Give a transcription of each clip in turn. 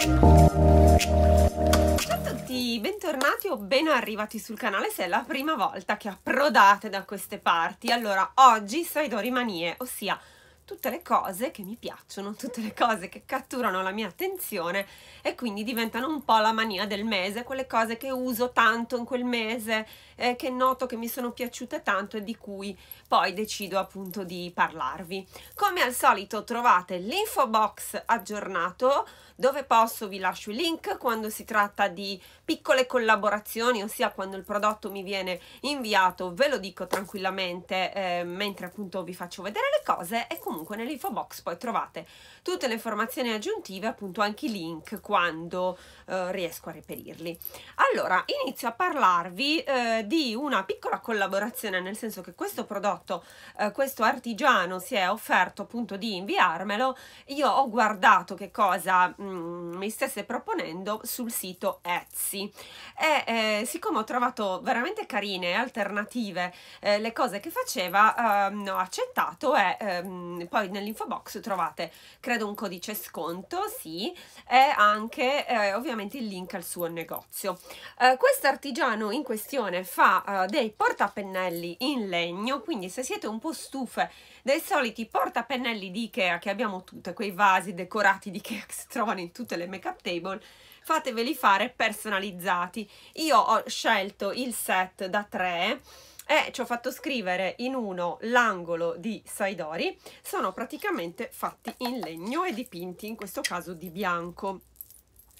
Ciao a tutti, bentornati o ben arrivati sul canale se è la prima volta che approdate da queste parti. Allora, oggi Saidori Manie, ossia tutte le cose che mi piacciono, tutte le cose che catturano la mia attenzione e quindi diventano un po' la mania del mese, quelle cose che uso tanto in quel mese, eh, che noto che mi sono piaciute tanto e di cui poi decido appunto di parlarvi. Come al solito trovate l'info box aggiornato dove posso vi lascio il link quando si tratta di piccole collaborazioni, ossia quando il prodotto mi viene inviato, ve lo dico tranquillamente eh, mentre appunto vi faccio vedere le cose e comunque comunque nell'info box poi trovate tutte le informazioni aggiuntive, appunto anche i link quando eh, riesco a reperirli. Allora, inizio a parlarvi eh, di una piccola collaborazione, nel senso che questo prodotto, eh, questo artigiano si è offerto appunto di inviarmelo, io ho guardato che cosa mh, mm, mi stesse proponendo sul sito Etsy e eh, siccome ho trovato veramente carine e alternative eh, le cose che faceva, ehm, ho accettato e ehm, poi nell'info box trovate credo un codice sconto, sì, e anche eh, ovviamente il link al suo negozio. Eh, questo artigiano in questione fa eh, dei portapennelli in legno, quindi se siete un po' stufe dei soliti portapennelli di Ikea che abbiamo tutte, quei vasi decorati di Ikea che si trovano in tutte le make up table, fateveli fare personalizzati. Io ho scelto il set da tre e ci ho fatto scrivere in uno l'angolo di Saidori, sono praticamente fatti in legno e dipinti in questo caso di bianco.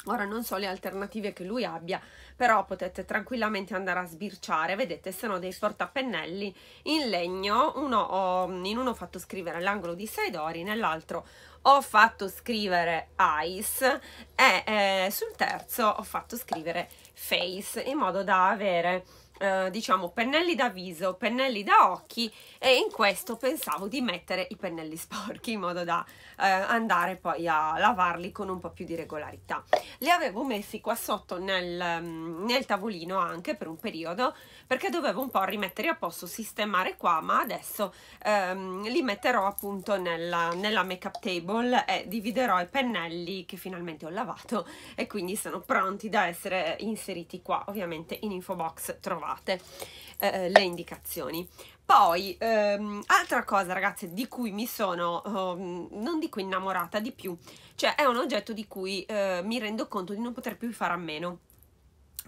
Ora non so le alternative che lui abbia, però potete tranquillamente andare a sbirciare, vedete, sono dei portapennelli in legno, uno ho, in uno ho fatto scrivere l'angolo di Saidori, nell'altro ho fatto scrivere Ice e eh, sul terzo ho fatto scrivere Face, in modo da avere eh, diciamo pennelli da viso, pennelli da occhi e in questo pensavo di mettere i pennelli sporchi in modo da eh, andare poi a lavarli con un po' più di regolarità. Li avevo messi qua sotto nel, mm, nel tavolino anche per un periodo perché dovevo un po' rimettere a posto, sistemare qua ma adesso ehm, li metterò appunto nella, nella make up table e dividerò i pennelli che finalmente ho lavato e quindi sono pronti da essere inseriti qua ovviamente in info box trovate trovate eh, eh, le indicazioni. Poi, ehm, altra cosa ragazze di cui mi sono, ehm, non dico innamorata di più, cioè è un oggetto di cui eh, mi rendo conto di non poter più fare a meno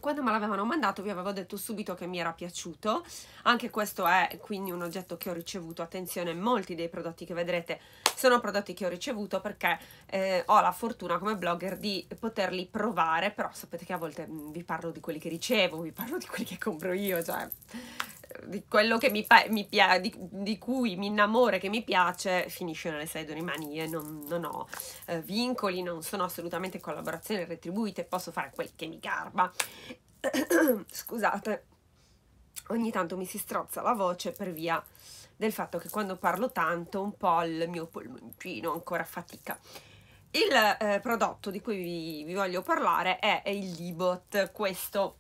quando me l'avevano mandato vi avevo detto subito che mi era piaciuto, anche questo è quindi un oggetto che ho ricevuto, attenzione molti dei prodotti che vedrete sono prodotti che ho ricevuto perché eh, ho la fortuna come blogger di poterli provare, però sapete che a volte mm, vi parlo di quelli che ricevo, vi parlo di quelli che compro io, cioè di quello che mi, mi piace, di, di, cui mi innamoro che mi piace, finisce nelle sedie manie, non, non ho eh, vincoli, non sono assolutamente collaborazioni retribuite, posso fare quel che mi garba. Scusate, ogni tanto mi si strozza la voce per via del fatto che quando parlo tanto un po' il mio polmoncino ancora fatica. Il eh, prodotto di cui vi, vi voglio parlare è, è il Libot, questo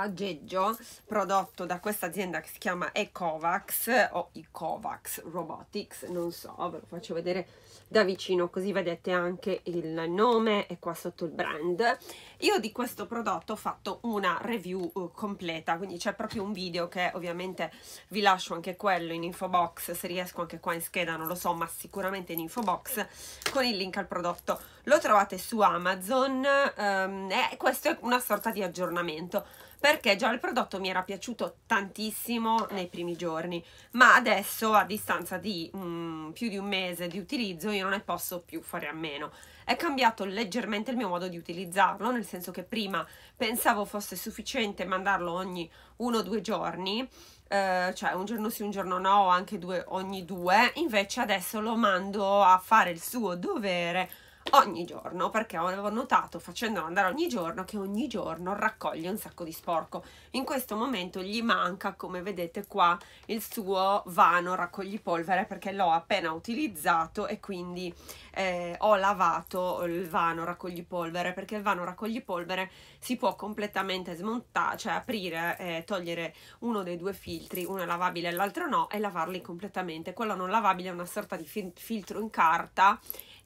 aggeggio prodotto da questa azienda che si chiama Ecovax o Ecovax Robotics, non so, ve lo faccio vedere da vicino così vedete anche il nome e qua sotto il brand. Io di questo prodotto ho fatto una review uh, completa, quindi c'è proprio un video che ovviamente vi lascio anche quello in info box, se riesco anche qua in scheda non lo so, ma sicuramente in info box con il link al prodotto. Lo trovate su Amazon um, e questo è una sorta di aggiornamento perché già il prodotto mi era piaciuto tantissimo nei primi giorni ma adesso a distanza di mm, più di un mese di utilizzo io non ne posso più fare a meno è cambiato leggermente il mio modo di utilizzarlo nel senso che prima pensavo fosse sufficiente mandarlo ogni uno o due giorni eh, cioè un giorno sì un giorno no anche due ogni due invece adesso lo mando a fare il suo dovere ogni giorno perché avevo notato facendolo andare ogni giorno che ogni giorno raccoglie un sacco di sporco in questo momento gli manca come vedete qua il suo vano raccoglipolvere perché l'ho appena utilizzato e quindi eh, ho lavato il vano raccoglipolvere perché il vano raccoglipolvere si può completamente smontare cioè aprire eh, togliere uno dei due filtri uno è lavabile e l'altro no e lavarli completamente quello non lavabile è una sorta di fil filtro in carta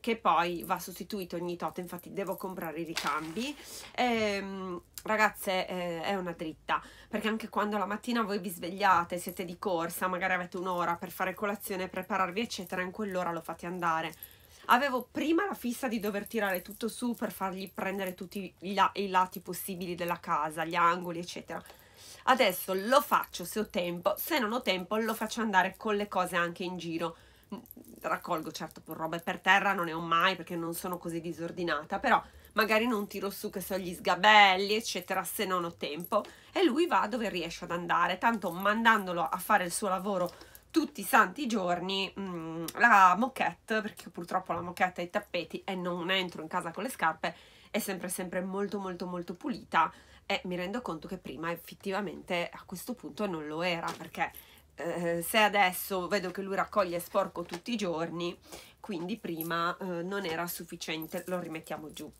che poi va sostituito ogni tot, infatti devo comprare i ricambi. Ehm, ragazze, eh, è una dritta, perché anche quando la mattina voi vi svegliate, siete di corsa, magari avete un'ora per fare colazione, prepararvi, eccetera, in quell'ora lo fate andare. Avevo prima la fissa di dover tirare tutto su per fargli prendere tutti i, i lati possibili della casa, gli angoli, eccetera. Adesso lo faccio se ho tempo, se non ho tempo lo faccio andare con le cose anche in giro raccolgo, certo, robe per terra non ne ho mai perché non sono così disordinata, però magari non tiro su che so gli sgabelli, eccetera, se non ho tempo e lui va dove riesce ad andare, tanto mandandolo a fare il suo lavoro tutti i santi giorni mh, mm, la moquette, perché purtroppo la moquette e i tappeti e non entro in casa con le scarpe, è sempre sempre molto molto molto pulita e mi rendo conto che prima effettivamente a questo punto non lo era perché eh, se adesso vedo che lui raccoglie sporco tutti i giorni, quindi prima eh, non era sufficiente, lo rimettiamo giù.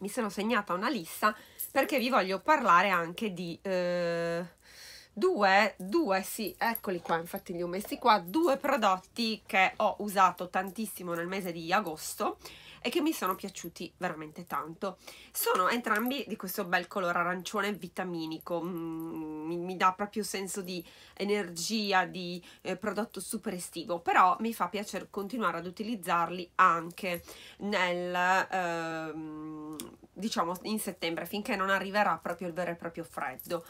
Mi sono segnata una lista perché vi voglio parlare anche di eh, due, due, sì, eccoli qua, infatti li ho messi qua, due prodotti che ho usato tantissimo nel mese di agosto e che mi sono piaciuti veramente tanto. Sono entrambi di questo bel colore arancione vitaminico, mm, mi, mi, dà proprio senso di energia, di eh, prodotto super estivo, però mi fa piacere continuare ad utilizzarli anche nel... Eh, diciamo in settembre finché non arriverà proprio il vero e proprio freddo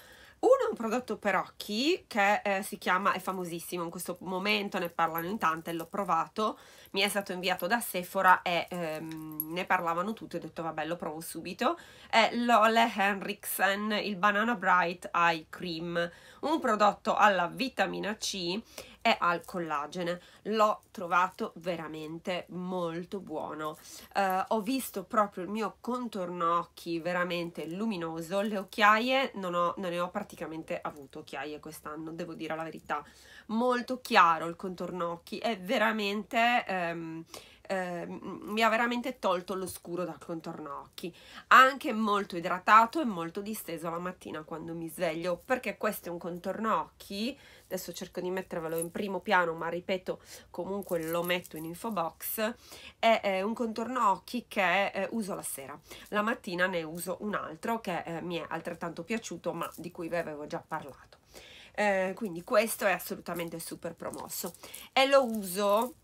uno è un prodotto per occhi che eh, si chiama, è famosissimo in questo momento, ne parlano in tante, l'ho provato, mi è stato inviato da Sephora e ehm, ne parlavano tutti, ho detto vabbè lo provo subito, è l'Ole Henriksen, il Banana Bright Eye Cream, un prodotto alla vitamina C è al collagene. L'ho trovato veramente molto buono. Eh, ho visto proprio il mio contorno occhi veramente luminoso. Le occhiaie non, ho, non ne ho praticamente avuto occhiaie quest'anno, devo dire la verità. Molto chiaro il contorno occhi, è veramente... Ehm, eh, mi ha veramente tolto l'oscuro dal contorno occhi anche molto idratato e molto disteso la mattina quando mi sveglio perché questo è un contorno occhi adesso cerco di mettervelo in primo piano ma ripeto comunque lo metto in info box è eh, un contorno occhi che eh, uso la sera la mattina ne uso un altro che eh, mi è altrettanto piaciuto ma di cui vi avevo già parlato eh, quindi questo è assolutamente super promosso e lo uso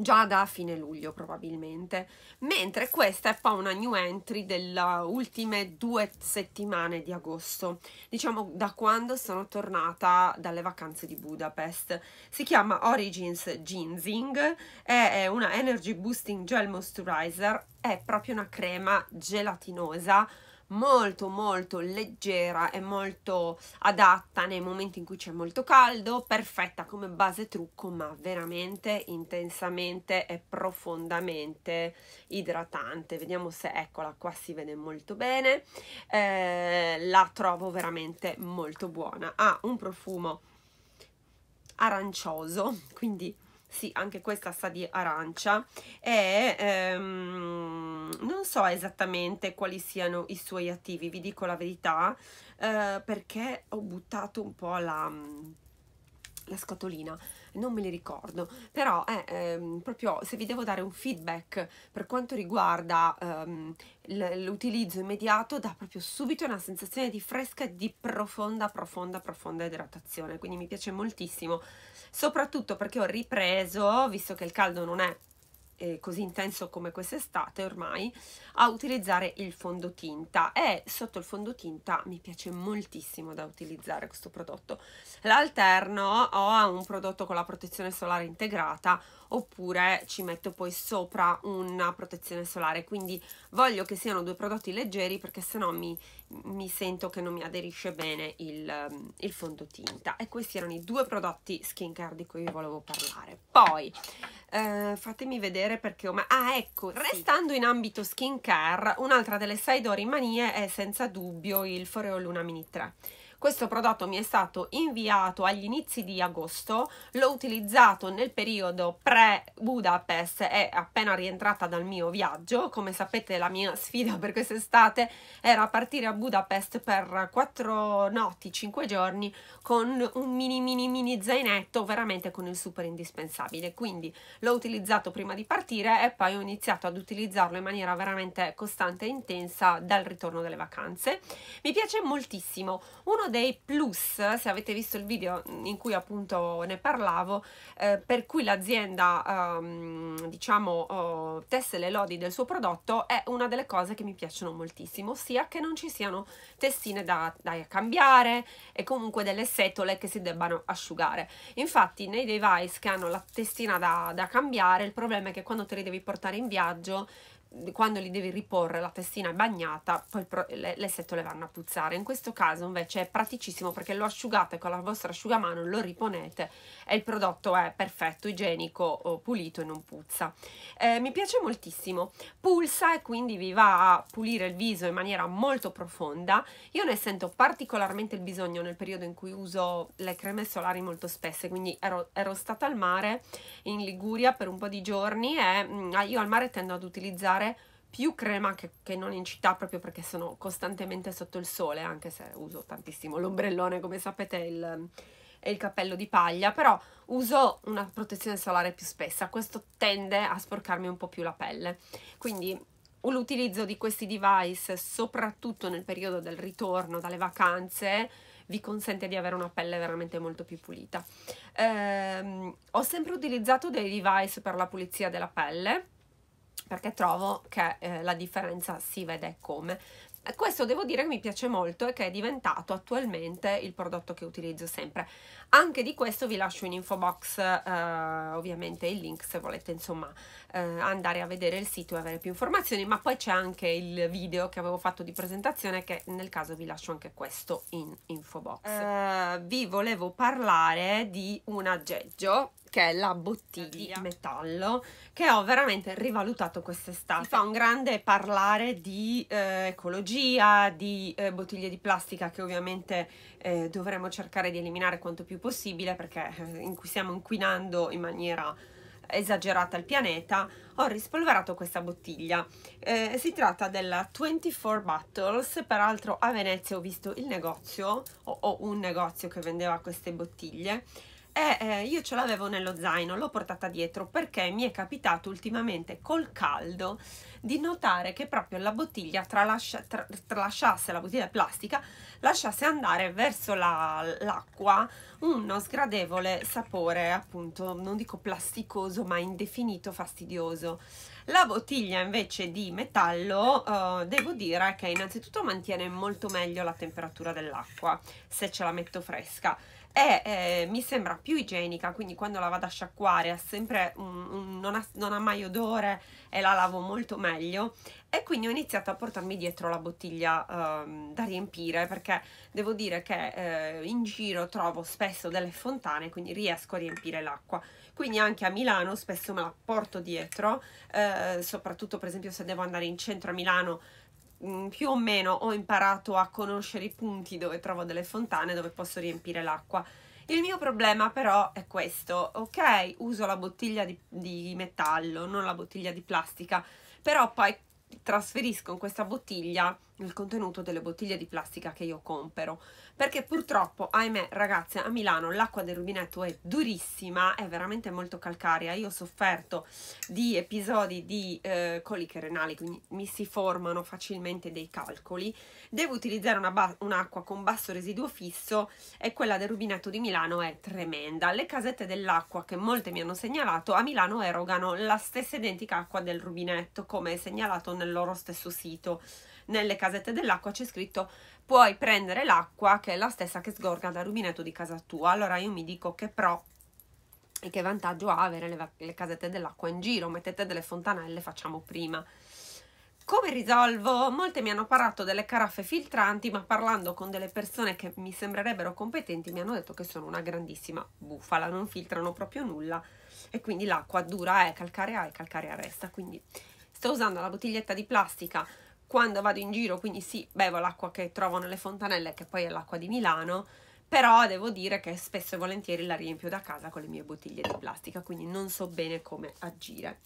già da fine luglio probabilmente, mentre questa è poi una new entry delle ultime due settimane di agosto, diciamo da quando sono tornata dalle vacanze di Budapest. Si chiama Origins Ginseng, è una Energy Boosting Gel Moisturizer, è proprio una crema gelatinosa, molto molto leggera e molto adatta nei momenti in cui c'è molto caldo, perfetta come base trucco ma veramente intensamente e profondamente idratante. Vediamo se, eccola qua si vede molto bene, eh, la trovo veramente molto buona. Ha un profumo arancioso, quindi sì, anche questa sa di arancia, e ehm, non so esattamente quali siano i suoi attivi, vi dico la verità, eh, perché ho buttato un po' la, mm, la scatolina non me li ricordo, però eh, ehm, proprio se vi devo dare un feedback per quanto riguarda ehm, l'utilizzo immediato dà proprio subito una sensazione di fresca, e di profonda, profonda, profonda idratazione, quindi mi piace moltissimo soprattutto perché ho ripreso, visto che il caldo non è eh, così intenso come quest'estate ormai, a utilizzare il fondotinta e sotto il fondotinta mi piace moltissimo da utilizzare questo prodotto. L'alterno ho un prodotto con la protezione solare integrata oppure ci metto poi sopra una protezione solare quindi voglio che siano due prodotti leggeri perché sennò mi, mi sento che non mi aderisce bene il, ehm, il fondotinta e questi erano i due prodotti skincare di cui vi volevo parlare poi eh, fatemi vedere perché ho ma ah ecco restando in ambito skincare un'altra delle Saidori manie è senza dubbio il Foreo Luna Mini 3 questo prodotto mi è stato inviato agli inizi di agosto, l'ho utilizzato nel periodo pre-Budapest e appena rientrata dal mio viaggio. Come sapete la mia sfida per quest'estate era partire a Budapest per 4 notti, 5 giorni con un mini mini mini zainetto veramente con il super indispensabile. Quindi l'ho utilizzato prima di partire e poi ho iniziato ad utilizzarlo in maniera veramente costante e intensa dal ritorno dalle vacanze. Mi piace moltissimo. Uno dei plus, se avete visto il video in cui appunto ne parlavo, eh, per cui l'azienda ehm, diciamo eh, tesse le lodi del suo prodotto è una delle cose che mi piacciono moltissimo, ossia che non ci siano testine da, da cambiare e comunque delle setole che si debbano asciugare. Infatti nei device che hanno la testina da, da cambiare il problema è che quando te li devi portare in viaggio quando li devi riporre la testina è bagnata, poi le, le setole vanno a puzzare. In questo caso invece è praticissimo perché lo asciugate con la vostra asciugamano, lo riponete e il prodotto è perfetto, igienico, pulito e non puzza. Eh, mi piace moltissimo, pulsa e quindi vi va a pulire il viso in maniera molto profonda. Io ne sento particolarmente il bisogno nel periodo in cui uso le creme solari molto spesse, quindi ero, ero stata al mare in Liguria per un po' di giorni e mh, mm, ah, io al mare tendo ad utilizzare fare più crema che, che, non in città proprio perché sono costantemente sotto il sole anche se uso tantissimo l'ombrellone come sapete e il, il cappello di paglia però uso una protezione solare più spessa questo tende a sporcarmi un po' più la pelle quindi l'utilizzo di questi device soprattutto nel periodo del ritorno dalle vacanze vi consente di avere una pelle veramente molto più pulita ehm, ho sempre utilizzato dei device per la pulizia della pelle perché trovo che eh, la differenza si vede come. Questo devo dire che mi piace molto e che è diventato attualmente il prodotto che utilizzo sempre. Anche di questo vi lascio in info box eh, ovviamente il link se volete insomma eh, andare a vedere il sito e avere più informazioni, ma poi c'è anche il video che avevo fatto di presentazione che nel caso vi lascio anche questo in info box. Eh, vi volevo parlare di un aggeggio che è la bottiglia di metallo che ho veramente rivalutato quest'estate. Si fa un grande parlare di eh, ecologia, di eh, bottiglie di plastica che ovviamente eh, dovremo cercare di eliminare quanto più possibile perché eh, in cui stiamo inquinando in maniera esagerata il pianeta, ho rispolverato questa bottiglia. Eh, si tratta della 24 Battles, peraltro a Venezia ho visto il negozio, o, o un negozio che vendeva queste bottiglie, e eh, eh, io ce l'avevo nello zaino, l'ho portata dietro perché mi è capitato ultimamente col caldo di notare che proprio la bottiglia tralascia, tra, tralasciasse la bottiglia plastica, lasciasse andare verso l'acqua uno sgradevole sapore, appunto, non dico plasticoso, ma indefinito, fastidioso. La bottiglia invece di metallo eh, devo dire che innanzitutto mantiene molto meglio la temperatura dell'acqua se ce la metto fresca e eh, mi sembra più igienica, quindi quando la vado a sciacquare ha un, un, non, ha, non ha mai odore e la lavo molto meglio e quindi ho iniziato a portarmi dietro la bottiglia um, da riempire perché devo dire che eh, in giro trovo spesso delle fontane quindi riesco a riempire l'acqua quindi anche a Milano spesso me la porto dietro eh, soprattutto per esempio se devo andare in centro a Milano Mm, più o meno ho imparato a conoscere i punti dove trovo delle fontane dove posso riempire l'acqua. Il mio problema però è questo, ok? Uso la bottiglia di, di metallo, non la bottiglia di plastica, però poi trasferisco in questa bottiglia il contenuto delle bottiglie di plastica che io compro perché purtroppo ahimè ragazze a Milano l'acqua del rubinetto è durissima è veramente molto calcarea io ho sofferto di episodi di eh, coliche renali quindi mi si formano facilmente dei calcoli devo utilizzare un'acqua con basso residuo fisso e quella del rubinetto di Milano è tremenda le casette dell'acqua che molte mi hanno segnalato a Milano erogano la stessa identica acqua del rubinetto come segnalato nel loro stesso sito nelle casette dell'acqua c'è scritto puoi prendere l'acqua che è la stessa che sgorga dal rubinetto di casa tua. Allora io mi dico che pro e che vantaggio ha avere le, le casette dell'acqua in giro, mettete delle fontanelle, facciamo prima. Come risolvo? Molte mi hanno parlato delle caraffe filtranti, ma parlando con delle persone che mi sembrerebbero competenti mi hanno detto che sono una grandissima bufala, non filtrano proprio nulla e quindi l'acqua dura è eh, calcarea e calcarea resta. Quindi sto usando la bottiglietta di plastica quando vado in giro, quindi sì, bevo l'acqua che trovo nelle fontanelle, che poi è l'acqua di Milano, però devo dire che spesso e volentieri la riempio da casa con le mie bottiglie di plastica, quindi non so bene come agire.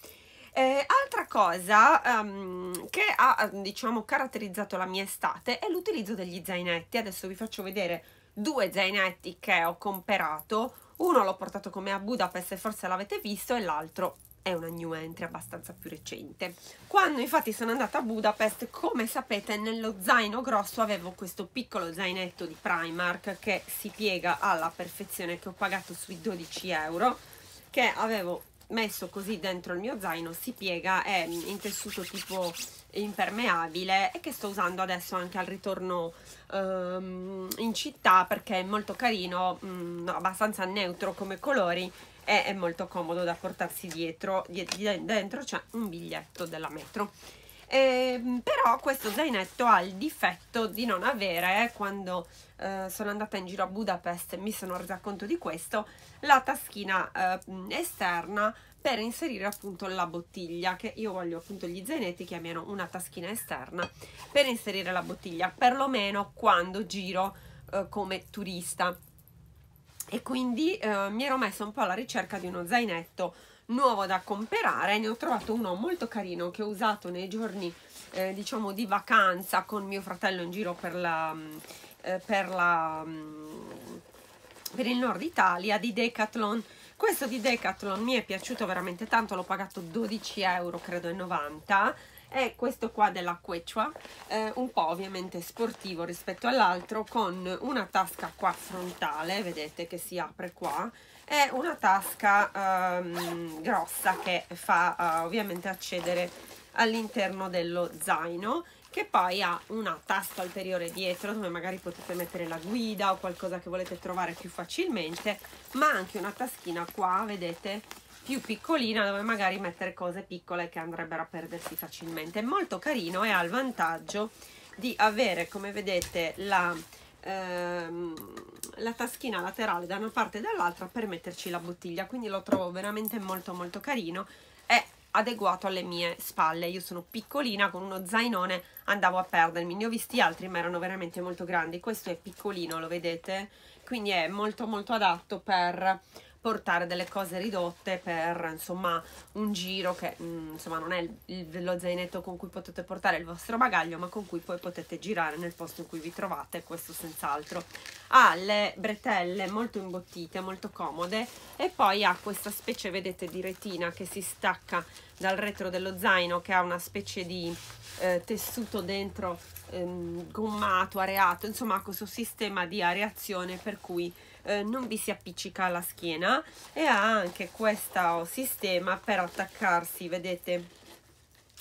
Eh, altra cosa um, che ha diciamo caratterizzato la mia estate è l'utilizzo degli zainetti. Adesso vi faccio vedere due zainetti che ho comperato. Uno l'ho portato come a Budapest e forse l'avete visto e l'altro è una new entry abbastanza più recente. Quando infatti sono andata a Budapest, come sapete, nello zaino grosso avevo questo piccolo zainetto di Primark che si piega alla perfezione, che ho pagato sui 12 euro, che avevo messo così dentro il mio zaino, si piega, è in tessuto tipo impermeabile e che sto usando adesso anche al ritorno um, in città perché è molto carino, um, abbastanza neutro come colori e è molto comodo da portarsi dietro, dentro c'è un biglietto della metro. Eh, però questo zainetto ha il difetto di non avere, eh, quando eh, sono andata in giro a Budapest e mi sono resa conto di questo, la taschina eh, esterna per inserire appunto la bottiglia, che io voglio appunto gli zainetti che abbiano una taschina esterna per inserire la bottiglia, perlomeno quando giro eh, come turista e quindi eh, mi ero messa un po' alla ricerca di uno zainetto nuovo da comprare ne ho trovato uno molto carino che ho usato nei giorni eh, diciamo di vacanza con mio fratello in giro per la, mm, eh, per, la mm, per il nord Italia di Decathlon questo di Decathlon mi è piaciuto veramente tanto l'ho pagato 12 euro credo e 90 è questo qua della Quechua, eh, un po' ovviamente sportivo rispetto all'altro, con una tasca qua frontale, vedete che si apre qua, e una tasca ehm, grossa che fa eh, ovviamente accedere all'interno dello zaino che poi ha una tasca ulteriore dietro dove magari potete mettere la guida o qualcosa che volete trovare più facilmente ma anche una taschina qua vedete più piccolina dove magari mettere cose piccole che andrebbero a perdersi facilmente. È molto carino e ha il vantaggio di avere, come vedete, la, ehm, la taschina laterale da una parte e dall'altra per metterci la bottiglia. Quindi lo trovo veramente molto molto carino. È adeguato alle mie spalle. Io sono piccolina, con uno zainone andavo a perdermi. Ne ho visti altri, ma erano veramente molto grandi. Questo è piccolino, lo vedete? Quindi è molto molto adatto per portare delle cose ridotte per insomma un giro che mh, mm, insomma non è il, il, lo zainetto con cui potete portare il vostro bagaglio ma con cui poi potete girare nel posto in cui vi trovate questo senz'altro ha le bretelle molto imbottite molto comode e poi ha questa specie vedete di retina che si stacca dal retro dello zaino che ha una specie di eh, tessuto dentro ehm, gommato areato insomma ha questo sistema di areazione per cui eh, non vi si appiccica alla schiena e ha anche questo oh, sistema per attaccarsi, vedete,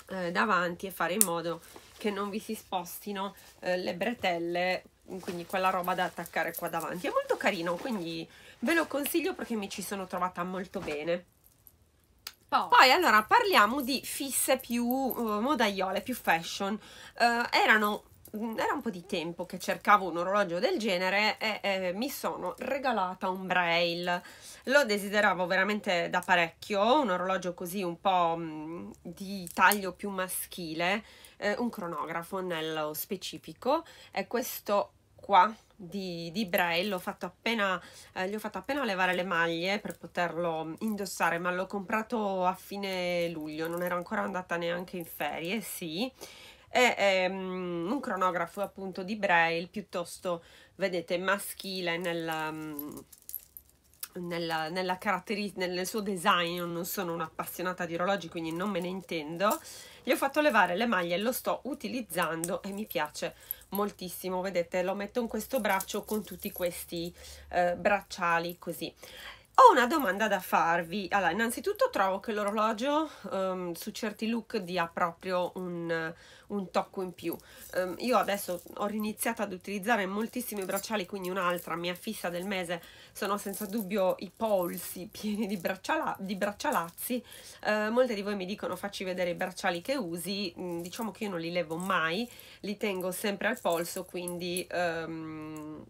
eh, davanti e fare in modo che non vi si spostino eh, le bretelle quindi quella roba da attaccare qua davanti è molto carino quindi ve lo consiglio perché mi ci sono trovata molto bene poi, Poi allora parliamo di fisse più uh, modaiole, più fashion. Uh, erano Mm, era un po' di tempo che cercavo un orologio del genere e eh, mi sono regalata un Braille. Lo desideravo veramente da parecchio, un orologio così un po' mh, mm, di taglio più maschile, eh, un cronografo nello specifico è questo qua di, di Braille l'ho fatto appena, eh, gli ho fatto appena levare le maglie per poterlo indossare, ma l'ho comprato a fine luglio, non ero ancora andata neanche in ferie, sì è, è ehm, un cronografo appunto di Braille piuttosto, vedete, maschile nella... Mm, nella, nella nel suo design, Io non sono un'appassionata di orologi quindi non me ne intendo, gli ho fatto levare le maglie, lo sto utilizzando e mi piace moltissimo, vedete lo metto in questo braccio con tutti questi eh, bracciali così. Ho una domanda da farvi. Allora, innanzitutto trovo che l'orologio um, su certi look dia proprio un, un tocco in più. Um, io adesso ho riniziato ad utilizzare moltissimi bracciali, quindi un'altra mia fissa del mese sono senza dubbio i polsi pieni di, bracciala di braccialazzi. Uh, molte di voi mi dicono facci vedere i bracciali che usi, mm, diciamo che io non li levo mai, li tengo sempre al polso, quindi... Um,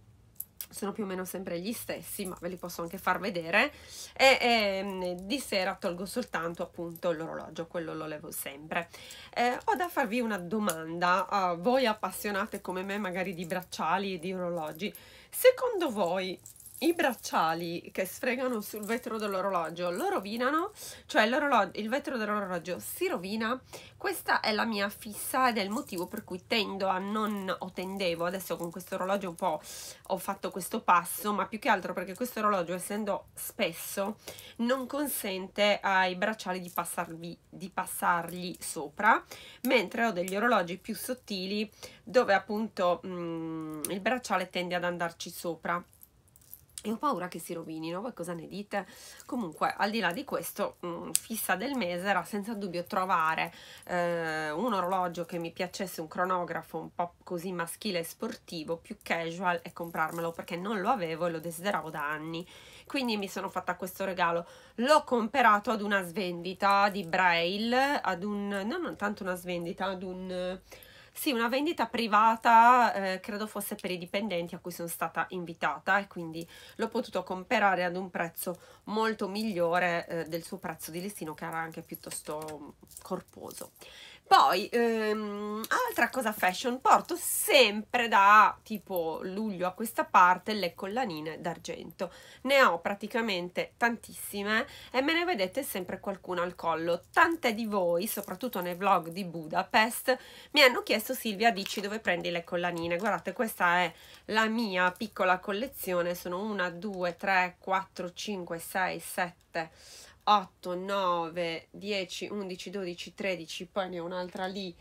sono più o meno sempre gli stessi, ma ve li posso anche far vedere. E, e ehm, di sera tolgo soltanto appunto l'orologio, quello lo levo sempre. Eh, ho da farvi una domanda a eh, voi appassionate come me, magari di bracciali e di orologi. Secondo voi i bracciali che sfregano sul vetro dell'orologio lo rovinano, cioè il vetro dell'orologio si rovina. Questa è la mia fissa ed è il motivo per cui tendo a non, o tendevo, adesso con questo orologio un po' ho fatto questo passo, ma più che altro perché questo orologio essendo spesso non consente ai bracciali di, passarvi, di passargli sopra, mentre ho degli orologi più sottili dove appunto mh, mm, il bracciale tende ad andarci sopra e ho paura che si rovinino, voi cosa ne dite? Comunque, al di là di questo, mh, mm, fissa del mese era senza dubbio trovare eh, un orologio che mi piacesse, un cronografo un po' così maschile e sportivo, più casual e comprarmelo perché non lo avevo e lo desideravo da anni. Quindi mi sono fatta questo regalo. L'ho comperato ad una svendita di Braille, ad un... non tanto una svendita, ad un sì, una vendita privata eh, credo fosse per i dipendenti a cui sono stata invitata e quindi l'ho potuto comprare ad un prezzo molto migliore eh, del suo prezzo di listino che era anche piuttosto mm, corposo. Poi, ehm, altra cosa fashion, porto sempre da tipo luglio a questa parte le collanine d'argento. Ne ho praticamente tantissime e me ne vedete sempre qualcuna al collo. Tante di voi, soprattutto nei vlog di Budapest, mi hanno chiesto Silvia dici dove prendi le collanine. Guardate, questa è la mia piccola collezione, sono una, due, tre, quattro, cinque, sei, sette... 8, 9, 10, 11, 12, 13, poi ne ho un'altra lì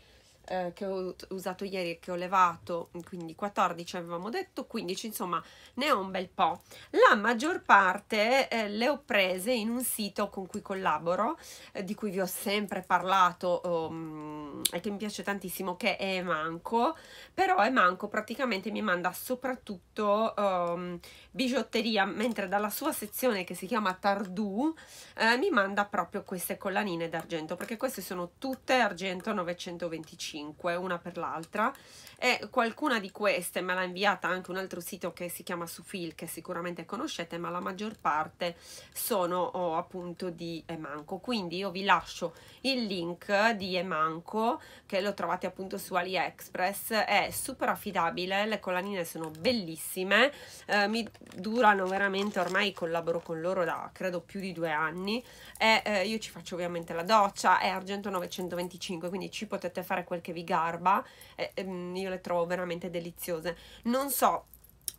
eh, che ho usato ieri e che ho levato, quindi 14 avevamo detto, 15 insomma ne ho un bel po'. La maggior parte eh, le ho prese in un sito con cui collaboro, eh, di cui vi ho sempre parlato um, e che mi piace tantissimo, che è Manco, però Manco praticamente mi manda soprattutto um, bigiotteria, mentre dalla sua sezione che si chiama Tardu eh, mi manda proprio queste collanine d'argento, perché queste sono tutte argento 925 5 una per l'altra e qualcuna di queste me l'ha inviata anche un altro sito che si chiama Sufil che sicuramente conoscete ma la maggior parte sono oh, appunto di Emanco quindi io vi lascio il link di Emanco che lo trovate appunto su AliExpress è super affidabile le collanine sono bellissime eh, mi durano veramente ormai collaboro con loro da credo più di due anni e eh, io ci faccio ovviamente la doccia è argento 925 quindi ci potete fare qualche che che vi garba, eh, ehm, io le trovo veramente deliziose. Non so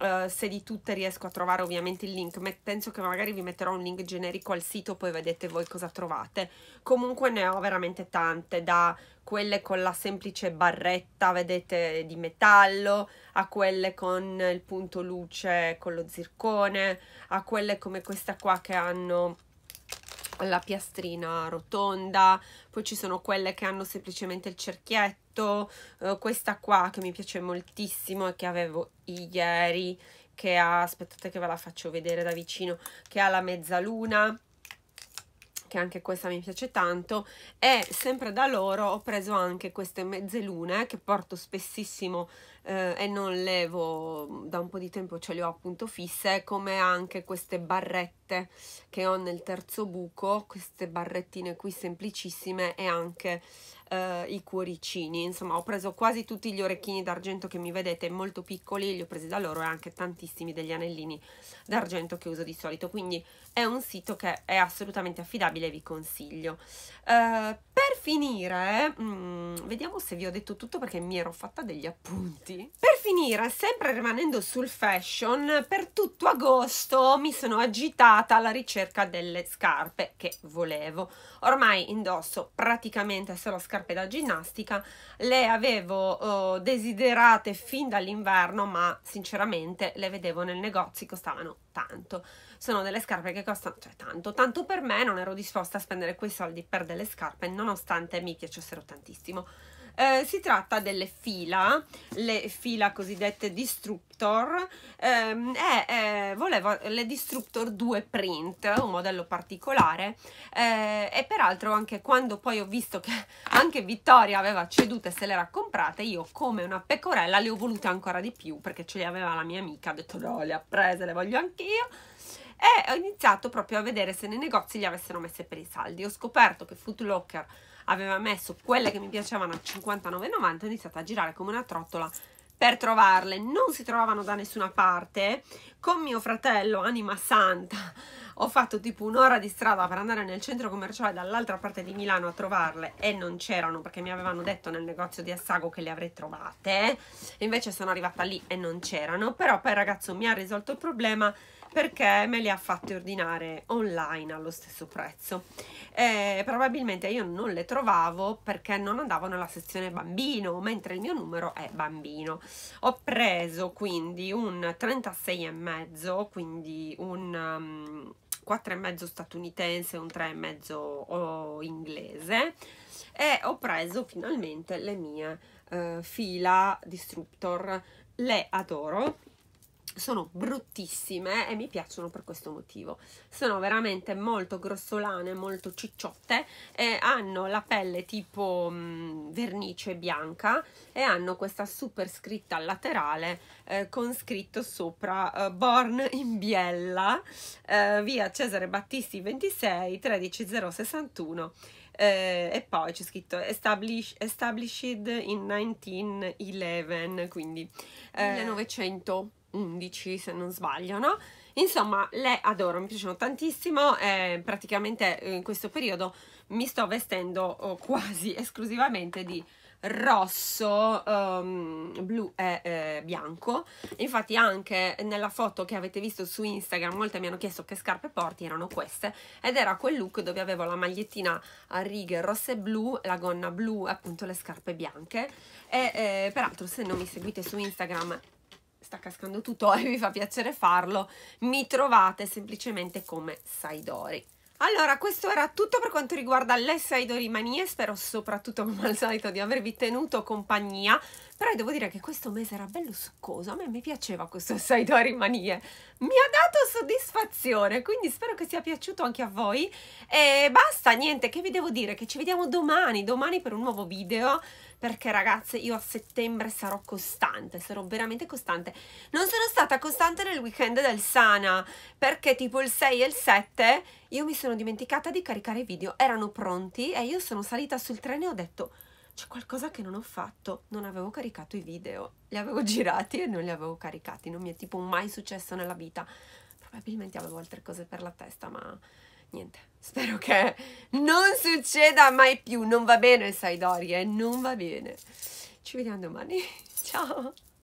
Uh, se di tutte riesco a trovare ovviamente il link, ma penso che magari vi metterò un link generico al sito, poi vedete voi cosa trovate. Comunque ne ho veramente tante, da quelle con la semplice barretta, vedete, di metallo, a quelle con il punto luce con lo zircone, a quelle come questa qua che hanno la piastrina rotonda, poi ci sono quelle che hanno semplicemente il cerchietto, eh, questa qua che mi piace moltissimo e che avevo ieri, che ha, aspettate che ve la faccio vedere da vicino, che ha la mezzaluna, che anche questa mi piace tanto e sempre da loro ho preso anche queste mezzelune che porto spessissimo eh, e non levo mm, da un po' di tempo ce le ho appunto fisse come anche queste barrette che ho nel terzo buco queste barrettine qui semplicissime e anche eh, i cuoricini insomma ho preso quasi tutti gli orecchini d'argento che mi vedete molto piccoli li ho presi da loro e anche tantissimi degli anellini d'argento che uso di solito quindi è un sito che è assolutamente affidabile e vi consiglio eh, per finire mh, mm, vediamo se vi ho detto tutto perché mi ero fatta degli appunti per finire sempre rimanendo sul fashion per tutto agosto mi sono agitata alla ricerca delle scarpe che volevo ormai indosso praticamente solo scarpe scarpe da ginnastica le avevo eh, desiderate fin dall'inverno, ma sinceramente le vedevo nel negozio, costavano tanto. Sono delle scarpe che costano, cioè tanto, tanto per me non ero disposta a spendere quei soldi per delle scarpe, nonostante mi piacessero tantissimo. Eh, si tratta delle fila, le fila cosiddette Disruptor, e ehm, eh, volevo le Disruptor 2 print, un modello particolare eh, e peraltro anche quando poi ho visto che anche Vittoria aveva ceduto e se le era comprate, io come una pecorella le ho volute ancora di più perché ce le aveva la mia amica, ha detto no le ha prese, le voglio anch'io e ho iniziato proprio a vedere se nei negozi li avessero messe per i saldi. Ho scoperto che Footlocker aveva messo quelle che mi piacevano a 59,90 ho iniziato a girare come una trottola per trovarle non si trovavano da nessuna parte con mio fratello anima santa ho fatto tipo un'ora di strada per andare nel centro commerciale dall'altra parte di Milano a trovarle e non c'erano perché mi avevano detto nel negozio di Assago che le avrei trovate invece sono arrivata lì e non c'erano però poi il ragazzo mi ha risolto il problema perché me le ha fatte ordinare online allo stesso prezzo. Eh, probabilmente io non le trovavo perché non andavo nella sezione bambino, mentre il mio numero è bambino. Ho preso quindi un 36,5, quindi un um, 4,5 statunitense, un 3,5 inglese e ho preso finalmente le mie eh, fila Disruptor. Le adoro, sono bruttissime e mi piacciono per questo motivo. Sono veramente molto grossolane, molto cicciotte e hanno la pelle tipo mh, mm, vernice bianca e hanno questa super scritta laterale eh, con scritto sopra eh, Born in Biella, eh, via Cesare Battisti 26 13061. Eh, e poi c'è scritto establish, established in 1911, quindi eh, 1900 11 se non sbaglio, no? Insomma, le adoro, mi piacciono tantissimo, eh, praticamente in questo periodo mi sto vestendo oh, quasi esclusivamente di rosso, um, blu e eh, bianco. Infatti anche nella foto che avete visto su Instagram molte mi hanno chiesto che scarpe porti, erano queste ed era quel look dove avevo la magliettina a righe rosse e blu, la gonna blu e appunto le scarpe bianche. E eh, peraltro se non mi seguite su Instagram sta cascando tutto e vi fa piacere farlo, mi trovate semplicemente come Saidori. Allora, questo era tutto per quanto riguarda le Saidori Manie, spero soprattutto come al solito di avervi tenuto compagnia però devo dire che questo mese era bello succoso, a me mi piaceva questo Saidori Manie, mi ha dato soddisfazione, quindi spero che sia piaciuto anche a voi. E basta, niente, che vi devo dire? Che ci vediamo domani, domani per un nuovo video, perché ragazze io a settembre sarò costante, sarò veramente costante. Non sono stata costante nel weekend del Sana, perché tipo il 6 e il 7 io mi sono dimenticata di caricare i video, erano pronti e io sono salita sul treno e ho detto c'è qualcosa che non ho fatto, non avevo caricato i video, li avevo girati e non li avevo caricati, non mi è tipo mai successo nella vita, probabilmente avevo altre cose per la testa, ma niente, spero che non succeda mai più, non va bene sai eh? non va bene. Ci vediamo domani, ciao!